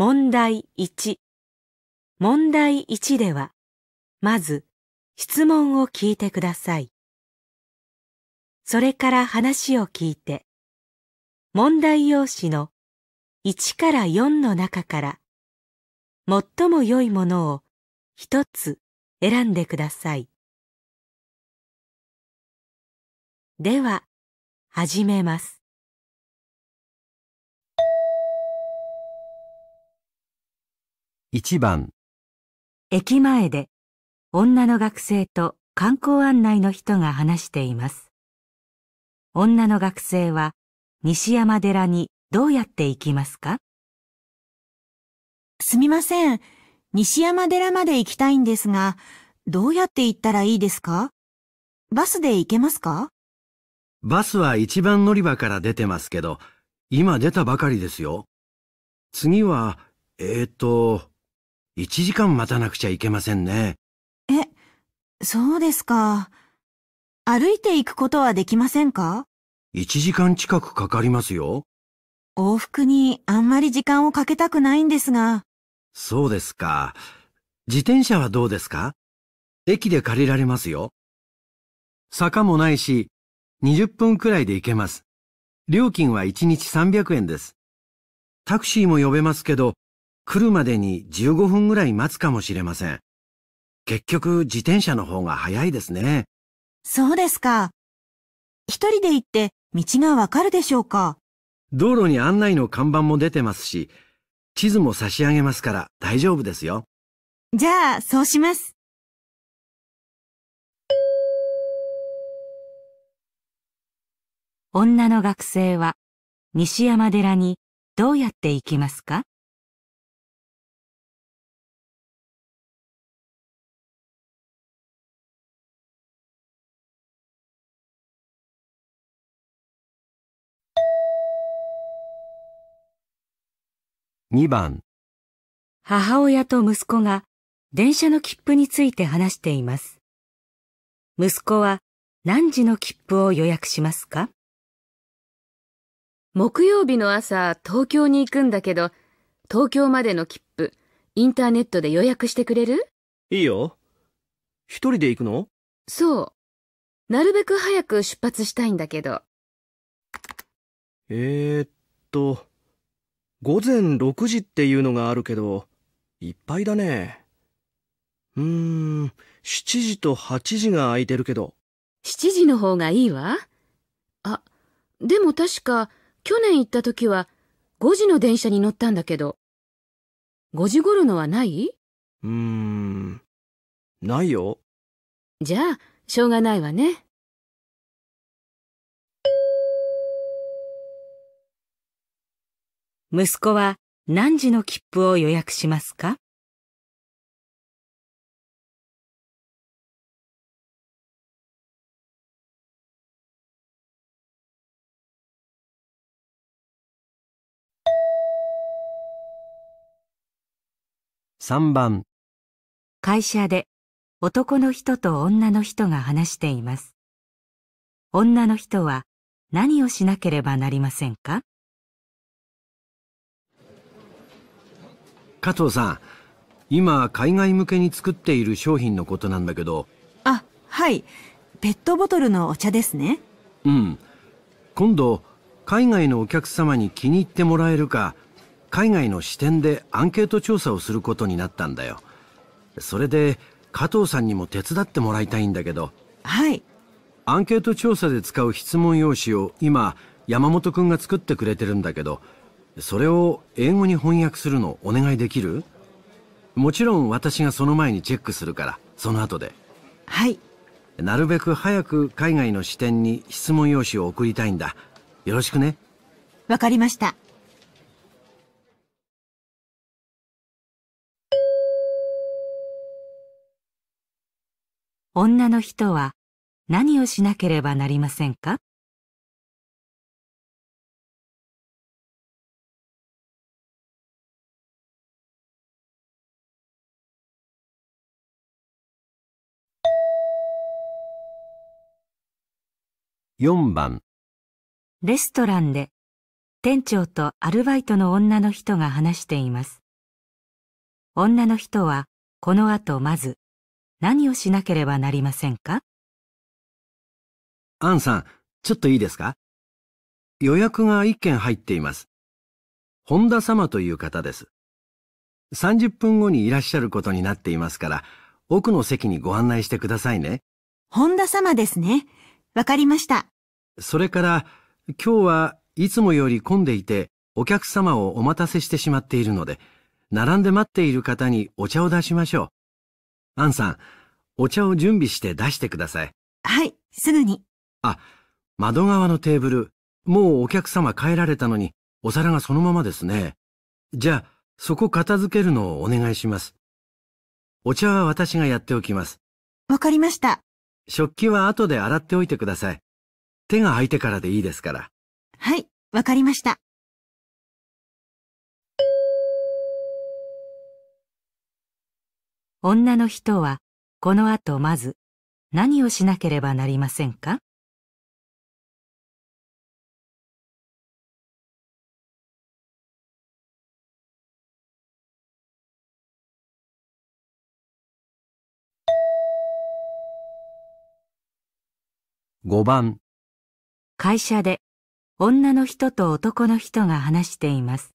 問題1。問題1では、まず、質問を聞いてください。それから話を聞いて、問題用紙の1から4の中から、最も良いものを一つ選んでください。では、始めます。1番駅前で女の学生と観光案内の人が話しています女の学生は西山寺にどうやって行きますかすみません西山寺まで行きたいんですがどうやって行ったらいいですかバスで行けますかバスは一番乗り場から出てますけど、今出たばかりですよ。次は、えー、っと、1時間待たなくちゃいけませんね。え、そうですか。歩いて行くことはできませんか ?1 時間近くかかりますよ。往復にあんまり時間をかけたくないんですが。そうですか。自転車はどうですか駅で借りられますよ。坂もないし、20分くらいで行けます。料金は1日300円です。タクシーも呼べますけど、来るまでに15分ぐらい待つかもしれません。結局自転車の方が早いですね。そうですか。一人で行って道がわかるでしょうか道路に案内の看板も出てますし、地図も差し上げますから大丈夫ですよ。じゃあ、そうします。女の学生は西山寺にどうやって行きますか2番母親と息子が電車の切符について話しています。息子は何時の切符を予約しますか木曜日の朝、東京に行くんだけど、東京までの切符、インターネットで予約してくれるいいよ。一人で行くのそう。なるべく早く出発したいんだけど。えー、っと、午前6時っていうのがあるけど、いっぱいだね。うーん、7時と8時が空いてるけど。7時の方がいいわ。あ、でも確か、去年行った時は、5時の電車に乗ったんだけど。5時頃のはないうーん、ないよ。じゃあ、しょうがないわね。息子は何時の切符を予約しますか3番会社で男の人と女の人が話しています。女の人は何をしなければなりませんか加藤さん今海外向けに作っている商品のことなんだけどあはいペットボトルのお茶ですねうん今度海外のお客様に気に入ってもらえるか海外の視点でアンケート調査をすることになったんだよそれで加藤さんにも手伝ってもらいたいんだけどはいアンケート調査で使う質問用紙を今山本君が作ってくれてるんだけどそれを英語に翻訳するのお願いできるもちろん私がその前にチェックするから、その後で。はい。なるべく早く海外の視点に質問用紙を送りたいんだ。よろしくね。わかりました。女の人は何をしなければなりませんか4番レストランで店長とアルバイトの女の人が話しています。女の人はこの後まず何をしなければなりませんかアンさん、ちょっといいですか予約が1件入っています。本田様という方です。30分後にいらっしゃることになっていますから、奥の席にご案内してくださいね。本田様ですね。わかりました。それから、今日はいつもより混んでいて、お客様をお待たせしてしまっているので、並んで待っている方にお茶を出しましょう。アンさん、お茶を準備して出してください。はい、すぐに。あ、窓側のテーブル、もうお客様帰られたのに、お皿がそのままですね。じゃあ、そこ片付けるのをお願いします。お茶は私がやっておきます。わかりました。食器は後で洗っておいてください。手が空いてからでいいですから。はい、わかりました。女の人はこの後まず何をしなければなりませんか5番会社で女の人と男の人が話しています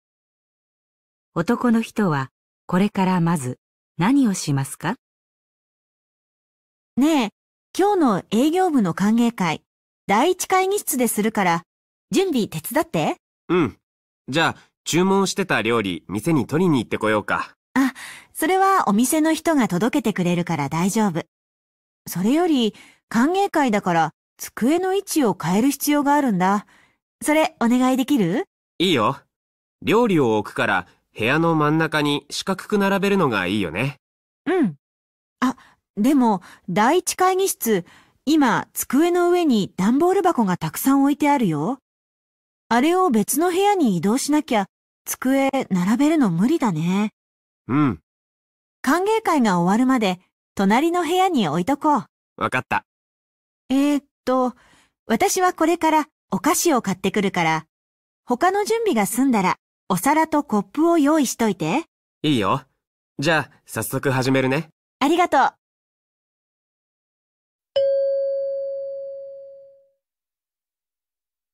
男の人はこれからまず何をしますかねえ、今日の営業部の歓迎会、第一会議室でするから、準備手伝って。うん。じゃあ、注文してた料理、店に取りに行ってこようか。あ、それはお店の人が届けてくれるから大丈夫。それより、歓迎会だから、机の位置を変える必要があるんだ。それ、お願いできるいいよ。料理を置くから、部屋の真ん中に四角く並べるのがいいよね。うん。あ、でも、第一会議室、今、机の上に段ボール箱がたくさん置いてあるよ。あれを別の部屋に移動しなきゃ、机並べるの無理だね。うん。歓迎会が終わるまで、隣の部屋に置いとこう。わかった。えー、っと、私はこれからお菓子を買ってくるから、他の準備が済んだら、お皿とコップを用意しといて。いいよ。じゃあ、早速始めるね。ありがとう。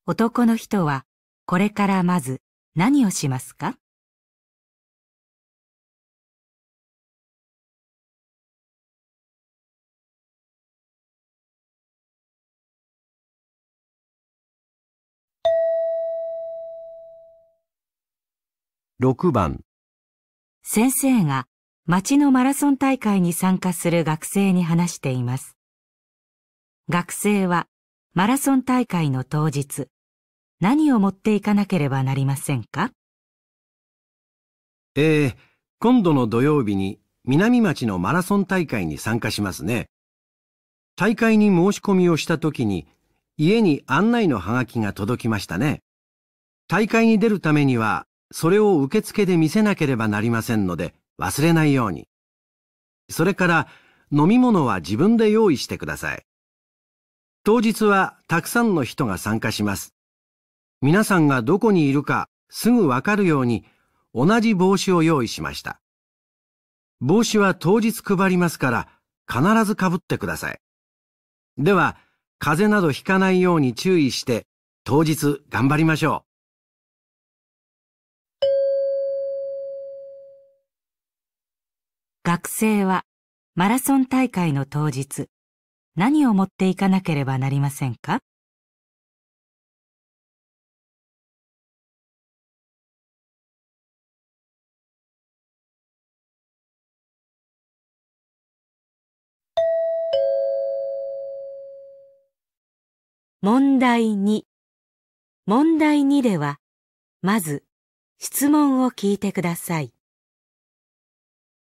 男の人は、これからまず何をしますか6番先生が町のマラソン大会に参加する学生に話しています。学生はマラソン大会の当日、何を持っていかなければなりませんかえー、今度の土曜日に南町のマラソン大会に参加しますね。大会に申し込みをした時に、家に案内のハガキが届きましたね。大会に出るためにはそれを受付で見せなければなりませんので、忘れないように。それから、飲み物は自分で用意してください。当日はたくさんの人が参加します。皆さんがどこにいるかすぐわかるように同じ帽子を用意しました。帽子は当日配りますから必ず被ってください。では、風邪などひかないように注意して当日頑張りましょう。学生はマラソン大会の当日、何を持っていかなければなりませんか問題2問題2では、まず質問を聞いてください。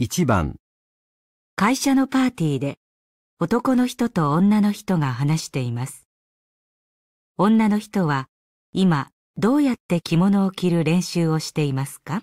1番会社のパーティーで男の人と女の人が話しています。女の人は今どうやって着物を着る練習をしていますか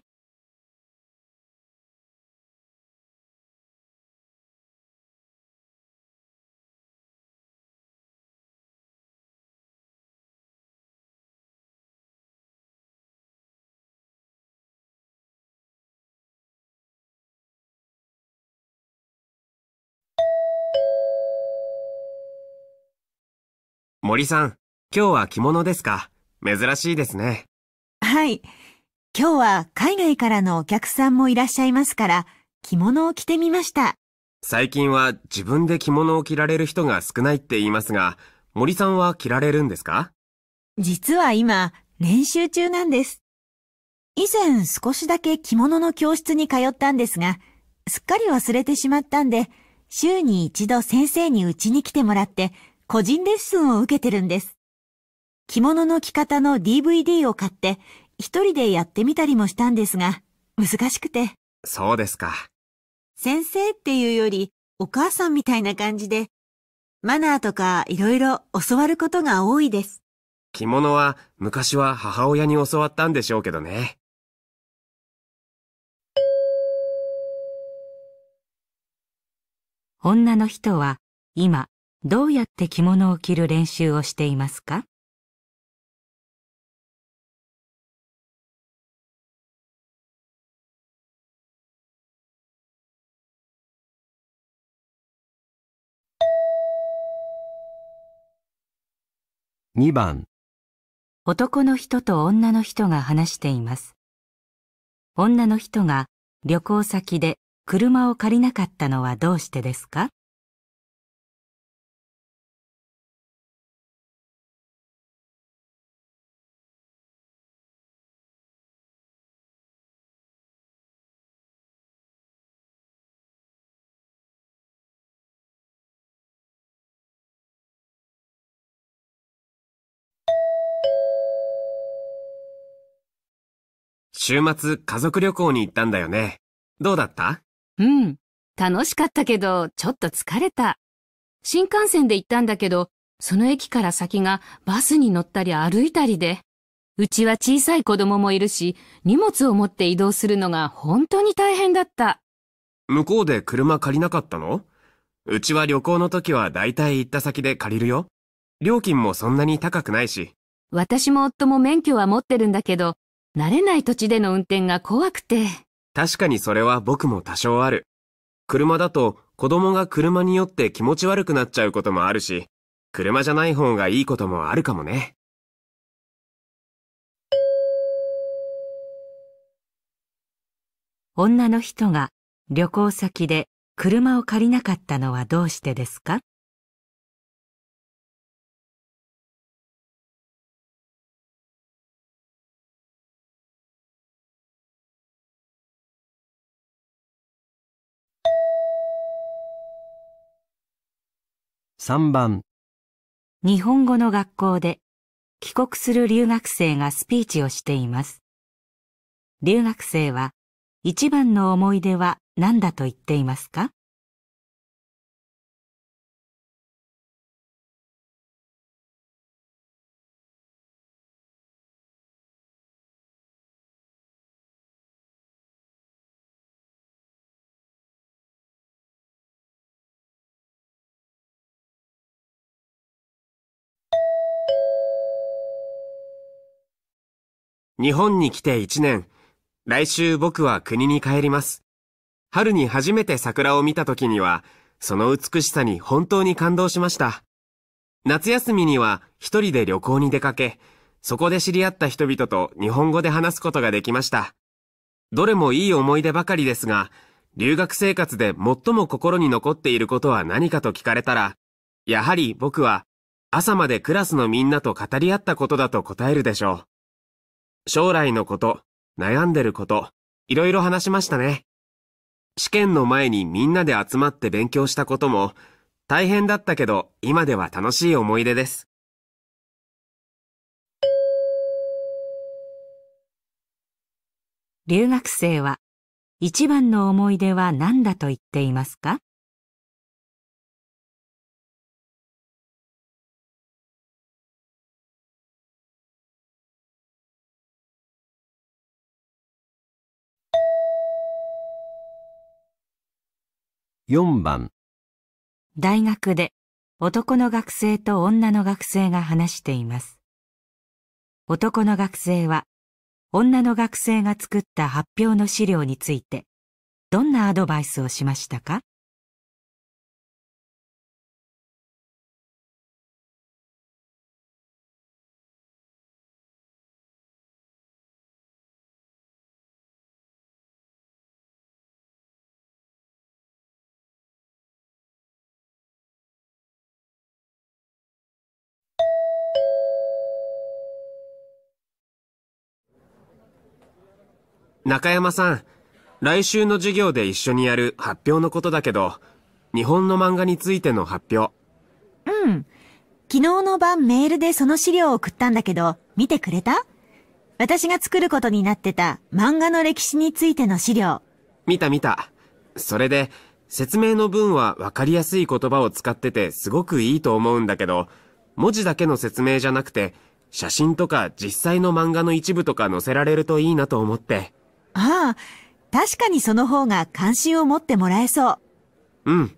森さん、今日は着物ですか珍しいですね。はい。今日は海外からのお客さんもいらっしゃいますから、着物を着てみました。最近は自分で着物を着られる人が少ないって言いますが、森さんは着られるんですか実は今、練習中なんです。以前少しだけ着物の教室に通ったんですが、すっかり忘れてしまったんで、週に一度先生にうちに来てもらって、個人レッスンを受けてるんです。着物の着方の DVD を買って一人でやってみたりもしたんですが、難しくて。そうですか。先生っていうよりお母さんみたいな感じで、マナーとか色々教わることが多いです。着物は昔は母親に教わったんでしょうけどね。女の人は今どうやって着物を着る練習をしていますか2番男の人と女の人が話しています女の人が旅行先で車を借りなかったのはどうしてですか週末家族旅行に行ったんだよね。どうだったうん。楽しかったけど、ちょっと疲れた。新幹線で行ったんだけど、その駅から先がバスに乗ったり歩いたりで。うちは小さい子供もいるし、荷物を持って移動するのが本当に大変だった。向こうで車借りなかったのうちは旅行の時は大体行った先で借りるよ。料金もそんなに高くないし。私も夫も免許は持ってるんだけど、慣れない土地での運転が怖くて。確かにそれは僕も多少ある。車だと子供が車によって気持ち悪くなっちゃうこともあるし、車じゃない方がいいこともあるかもね。女の人が旅行先で車を借りなかったのはどうしてですか3番日本語の学校で帰国する留学生がスピーチをしています。留学生は一番の思い出は何だと言っていますか日本に来て1年。来週僕は国に帰ります。春に初めて桜を見た時には、その美しさに本当に感動しました。夏休みには一人で旅行に出かけ、そこで知り合った人々と日本語で話すことができました。どれもいい思い出ばかりですが、留学生活で最も心に残っていることは何かと聞かれたら、やはり僕は朝までクラスのみんなと語り合ったことだと答えるでしょう。将来のこと、悩んでること、いろいろ話しましたね。試験の前にみんなで集まって勉強したことも、大変だったけど今では楽しい思い出です。留学生は一番の思い出は何だと言っていますか4番大学で男の学生と女の学生が話しています。男の学生は女の学生が作った発表の資料についてどんなアドバイスをしましたか中山さん、来週の授業で一緒にやる発表のことだけど、日本の漫画についての発表。うん。昨日の晩メールでその資料を送ったんだけど、見てくれた私が作ることになってた漫画の歴史についての資料。見た見た。それで、説明の文はわかりやすい言葉を使っててすごくいいと思うんだけど、文字だけの説明じゃなくて、写真とか実際の漫画の一部とか載せられるといいなと思って。ああ、確かにその方が関心を持ってもらえそう。うん。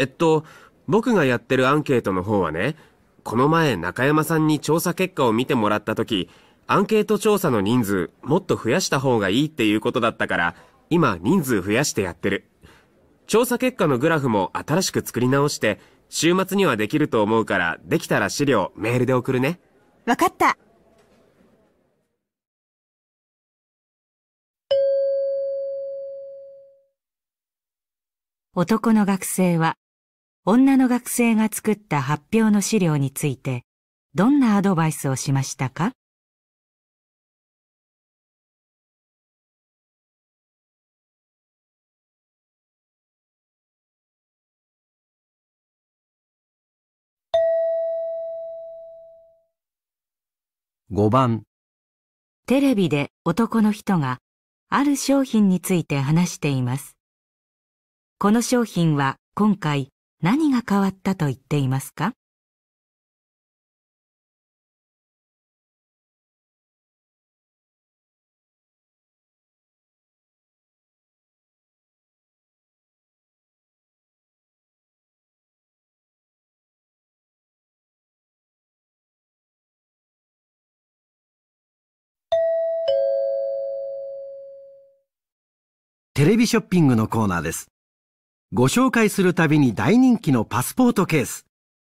えっと、僕がやってるアンケートの方はね、この前中山さんに調査結果を見てもらった時、アンケート調査の人数もっと増やした方がいいっていうことだったから、今人数増やしてやってる。調査結果のグラフも新しく作り直して、週末にはできると思うから、できたら資料メールで送るね。わかった。男の学生は女の学生が作った発表の資料についてどんなアドバイスをしましたか5番テレビで男の人がある商品について話しています。この商品は今回何が変わったと言っていますかテレビショッピングのコーナーです。ご紹介するたびに大人気のパスポートケース。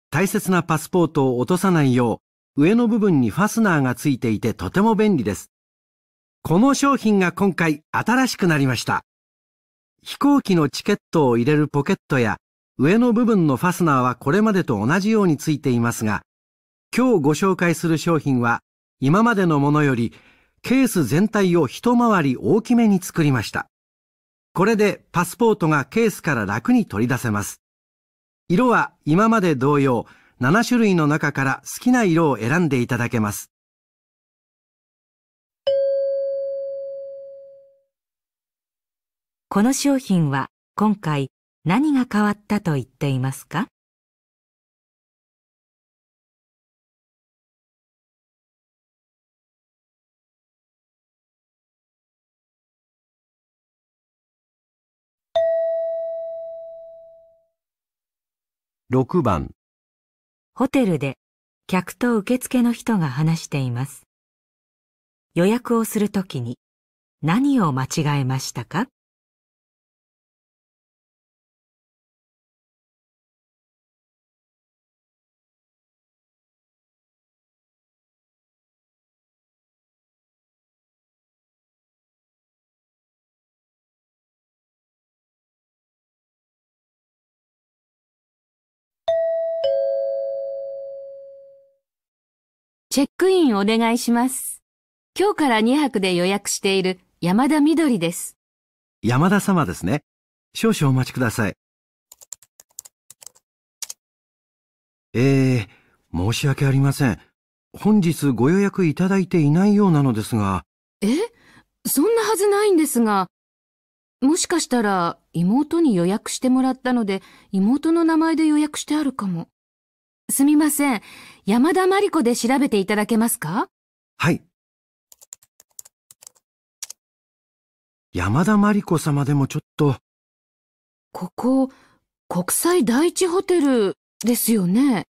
大切なパスポートを落とさないよう、上の部分にファスナーがついていてとても便利です。この商品が今回新しくなりました。飛行機のチケットを入れるポケットや上の部分のファスナーはこれまでと同じようについていますが、今日ご紹介する商品は今までのものよりケース全体を一回り大きめに作りました。これでパスポートがケースから楽に取り出せます。色は今まで同様、7種類の中から好きな色を選んでいただけます。この商品は今回何が変わったと言っていますか6番ホテルで客と受付の人が話しています。予約をするときに何を間違えましたかチェックインお願いします。今日から2泊で予約している山田みどりです。山田様ですね。少々お待ちください。えー、申し訳ありません。本日ご予約いただいていないようなのですが。えそんなはずないんですが。もしかしたら妹に予約してもらったので、妹の名前で予約してあるかも。すみません。山田まり子で調べていただけますかはい。山田まり子様でもちょっと。ここ、国際第一ホテルですよね。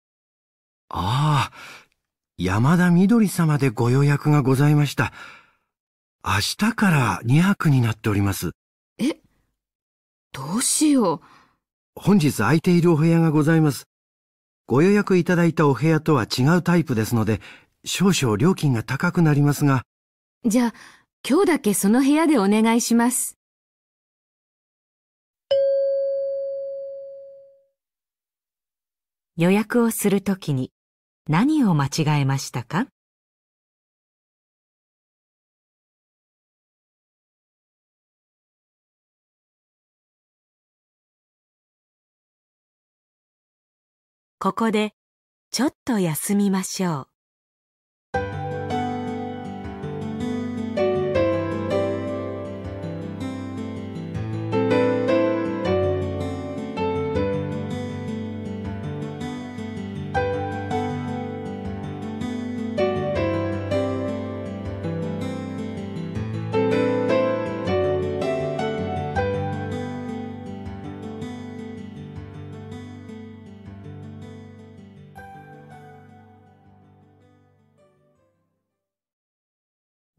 ああ、山田みどり様でご予約がございました。明日から2泊になっております。え、どうしよう。本日空いているお部屋がございます。ご予約いただいたお部屋とは違うタイプですので、少々料金が高くなりますが。じゃあ、今日だけその部屋でお願いします。予約をするときに何を間違えましたかここでちょっと休みましょう。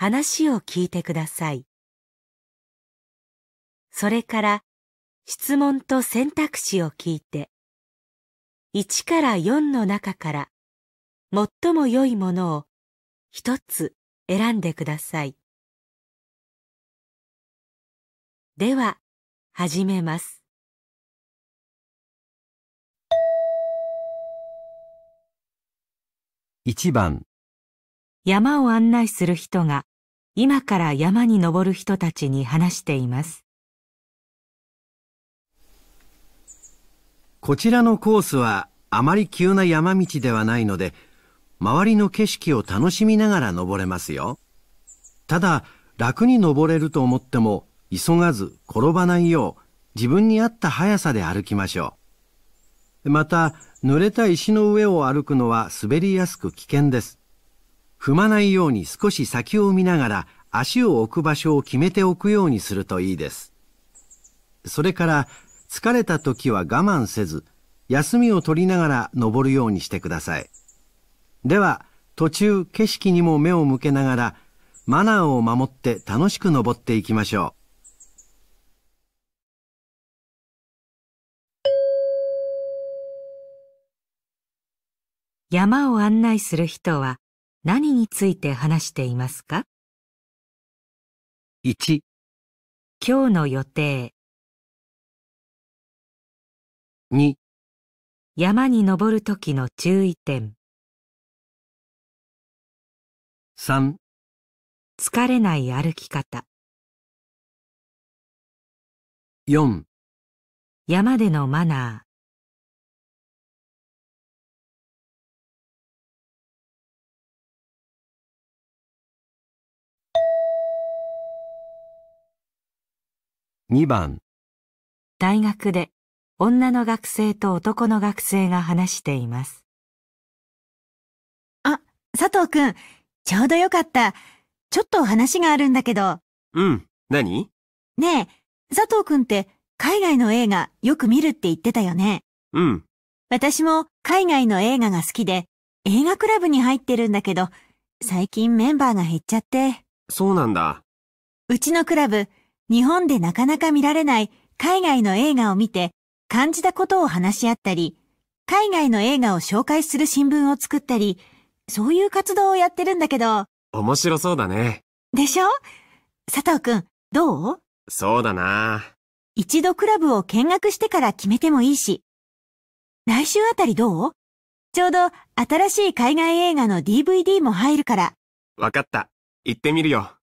話を聞いてください。それから質問と選択肢を聞いて、1から4の中から最も良いものを一つ選んでください。では、始めます。1番山を案内する人が今から山に登る人たちに話していますこちらのコースはあまり急な山道ではないので周りの景色を楽しみながら登れますよただ楽に登れると思っても急がず転ばないよう自分に合った速さで歩きましょうまた濡れた石の上を歩くのは滑りやすく危険です踏まないように少し先を見ながら足を置く場所を決めておくようにするといいです。それから疲れた時は我慢せず、休みを取りながら登るようにしてください。では、途中景色にも目を向けながら、マナーを守って楽しく登っていきましょう。山を案内する人は何について話していますか ?1 今日の予定2山に登る時の注意点3疲れない歩き方4山でのマナー2番大学で女の学生と男の学生が話しています。あ、佐藤くん、ちょうどよかった。ちょっと話があるんだけど。うん、何ねえ、佐藤くんって海外の映画よく見るって言ってたよね。うん。私も海外の映画が好きで、映画クラブに入ってるんだけど、最近メンバーが減っちゃって。そうなんだ。うちのクラブ、日本でなかなか見られない海外の映画を見て感じたことを話し合ったり、海外の映画を紹介する新聞を作ったり、そういう活動をやってるんだけど。面白そうだね。でしょ佐藤くん、どうそうだな。一度クラブを見学してから決めてもいいし。来週あたりどうちょうど新しい海外映画の DVD も入るから。わかった。行ってみるよ。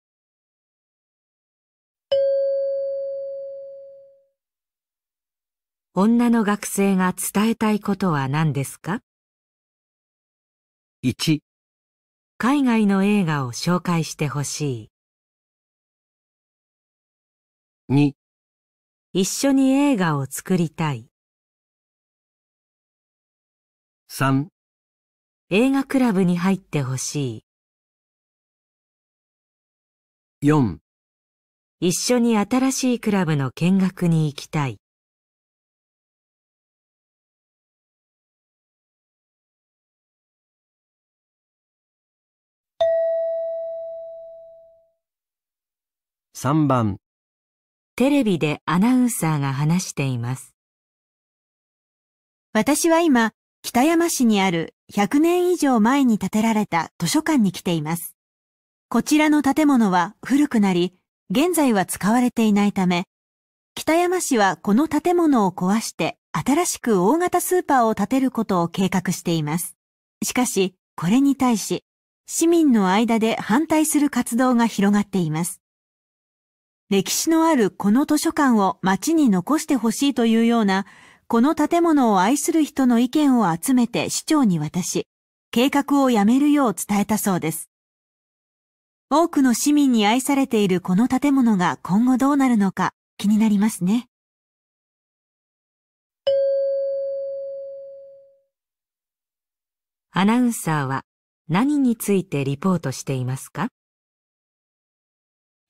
女の学生が伝えたいことは何ですか ?1 海外の映画を紹介してほしい2一緒に映画を作りたい3映画クラブに入ってほしい4一緒に新しいクラブの見学に行きたい3番テレビでアナウンサーが話しています。私は今、北山市にある100年以上前に建てられた図書館に来ています。こちらの建物は古くなり、現在は使われていないため、北山市はこの建物を壊して新しく大型スーパーを建てることを計画しています。しかし、これに対し、市民の間で反対する活動が広がっています。歴史のあるこの図書館を街に残してほしいというような、この建物を愛する人の意見を集めて市長に渡し、計画をやめるよう伝えたそうです。多くの市民に愛されているこの建物が今後どうなるのか気になりますね。アナウンサーは何についてリポートしていますか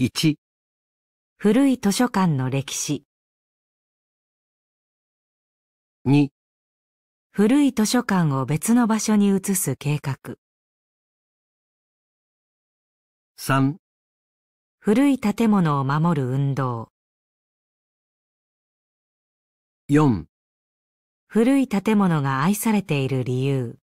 1, 古い図書館の歴史2古い図書館を別の場所に移す計画3古い建物を守る運動4古い建物が愛されている理由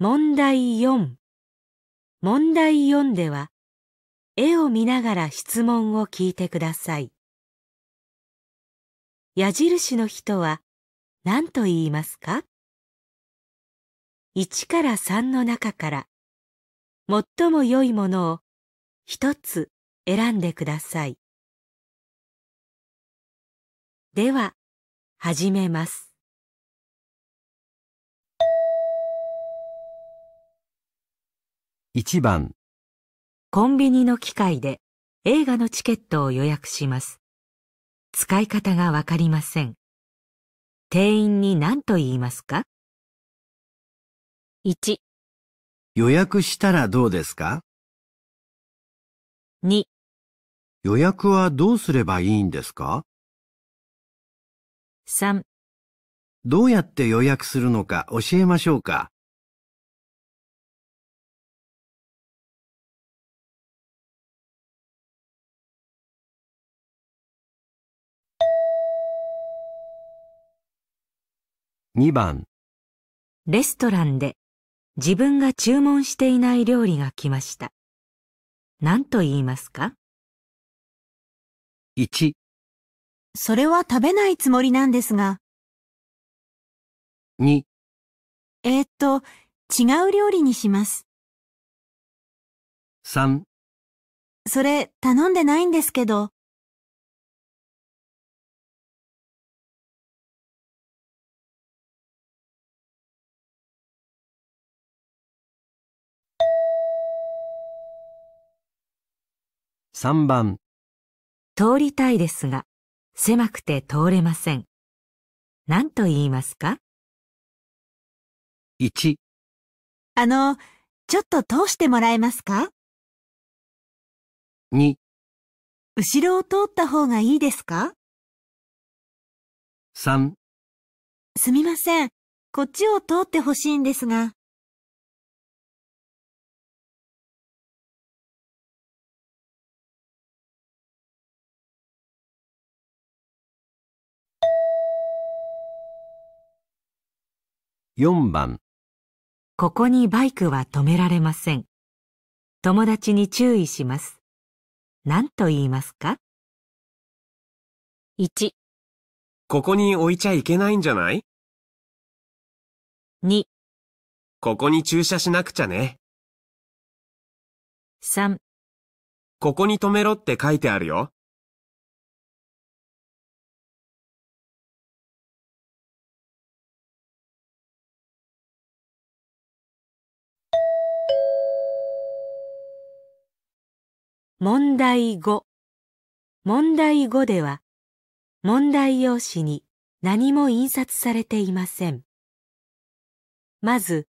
問題4問題4では絵を見ながら質問を聞いてください矢印の人は何と言いますか1から3の中から最も良いものを一つ選んでくださいでは始めます1番コンビニの機械で映画のチケットを予約します。使い方がわかりません。店員に何と言いますか ?1 予約したらどうですか ?2 予約はどうすればいいんですか ?3 どうやって予約するのか教えましょうか。2番レストランで自分が注文していない料理が来ました。何と言いますか ?1 それは食べないつもりなんですが。2えっと、違う料理にします。3それ頼んでないんですけど。3番通りたいですが狭くて通れません。何と言いますか ?1 あの、ちょっと通してもらえますか ?2 後ろを通った方がいいですか ?3 すみません。こっちを通ってほしいんですが。4番ここにバイクは止められません。友達に注意します。何と言いますか ?1 ここに置いちゃいけないんじゃない ?2 ここに駐車しなくちゃね。3ここに止めろって書いてあるよ。問題5問題5では問題用紙に何も印刷されていませんまず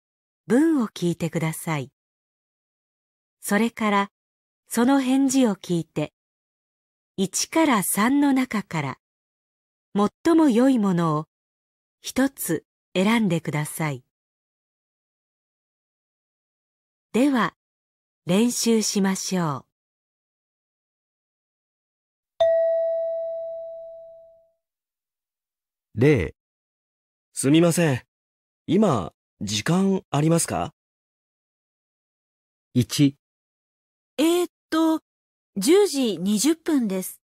文を聞いてくださいそれからその返事を聞いて1から3の中から最も良いものを一つ選んでくださいでは練習しましょう例すみません。今、時間ありますか ?1、えー、っと、10時20分です。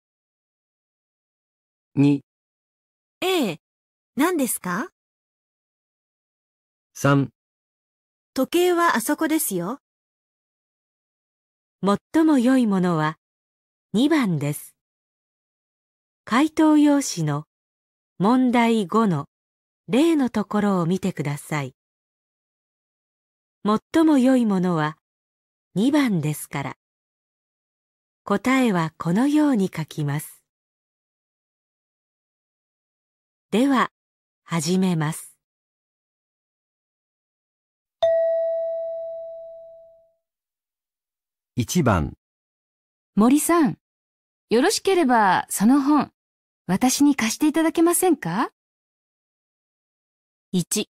2、ええ、何ですか3時計はあそこですよ。最も良いものは2番です。回答用紙の問題5の例のところを見てください。最も良いものは2番ですから。答えはこのように書きます。では、始めます。1番森さん、よろしければその本私に貸していただけませんか ?1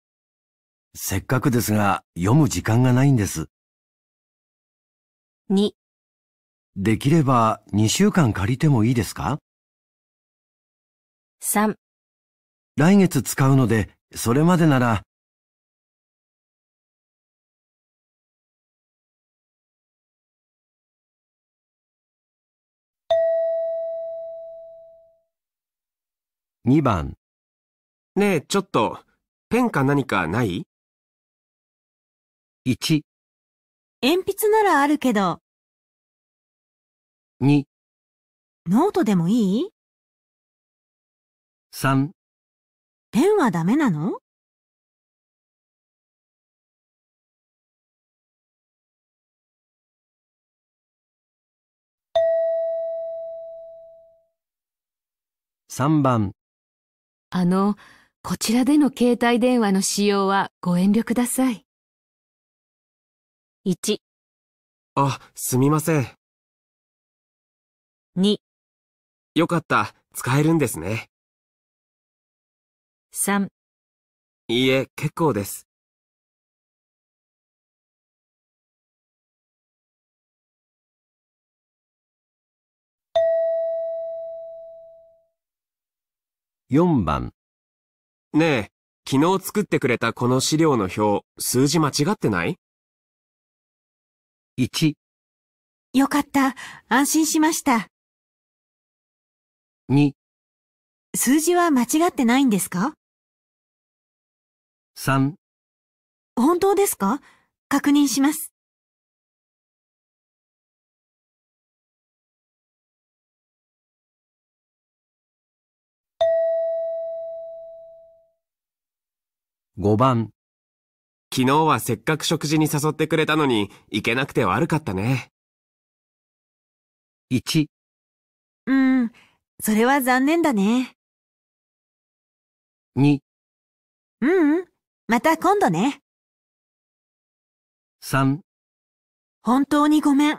せっかくですが読む時間がないんです。2できれば2週間借りてもいいですか ?3 来月使うのでそれまでなら2番。ねえ、ちょっと、ペンか何かない ?1、鉛筆ならあるけど、2、ノートでもいい3、ペンはダメなの3番。あの、こちらでの携帯電話の使用はご遠慮ください。1あ、すみません。2よかった、使えるんですね。3いいえ、結構です。4番。ねえ、昨日作ってくれたこの資料の表、数字間違ってない ?1。よかった。安心しました。2。数字は間違ってないんですか ?3。本当ですか確認します。5番。昨日はせっかく食事に誘ってくれたのに、行けなくて悪かったね。1。うん、それは残念だね。2。うん、うん、また今度ね。3。本当にごめん。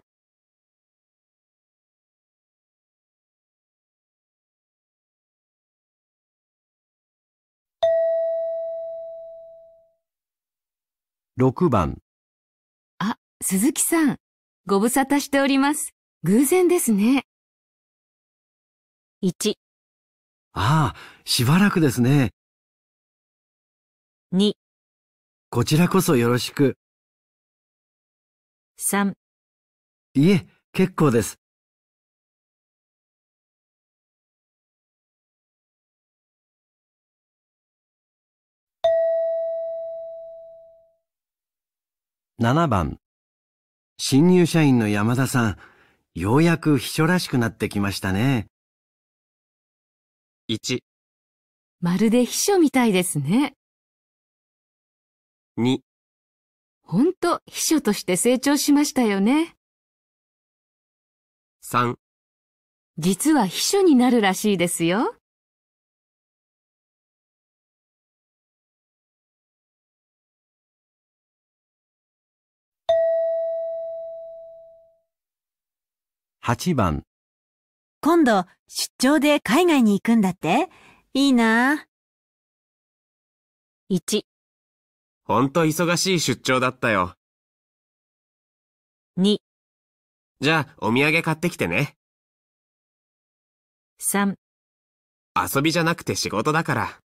6番。あ、鈴木さん。ご無沙汰しております。偶然ですね。1。ああ、しばらくですね。2。こちらこそよろしく。3。いえ、結構です。7番。新入社員の山田さん、ようやく秘書らしくなってきましたね。1、まるで秘書みたいですね。2、ほんと秘書として成長しましたよね。3、実は秘書になるらしいですよ。8番今度出張で海外に行くんだっていいなぁ。1ほんと忙しい出張だったよ。2じゃあお土産買ってきてね。3遊びじゃなくて仕事だから。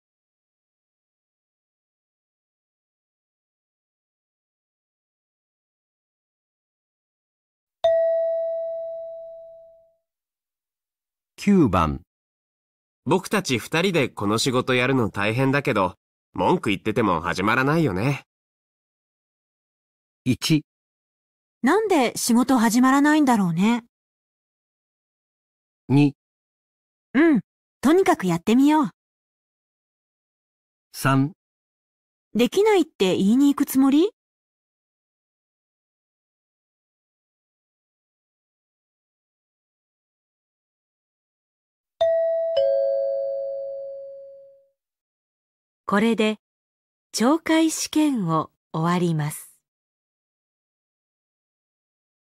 9番僕たち二人でこの仕事やるの大変だけど、文句言ってても始まらないよね。1なんで仕事始まらないんだろうね。2うん、とにかくやってみよう。3できないって言いに行くつもりこれで懲戒試験を終わります。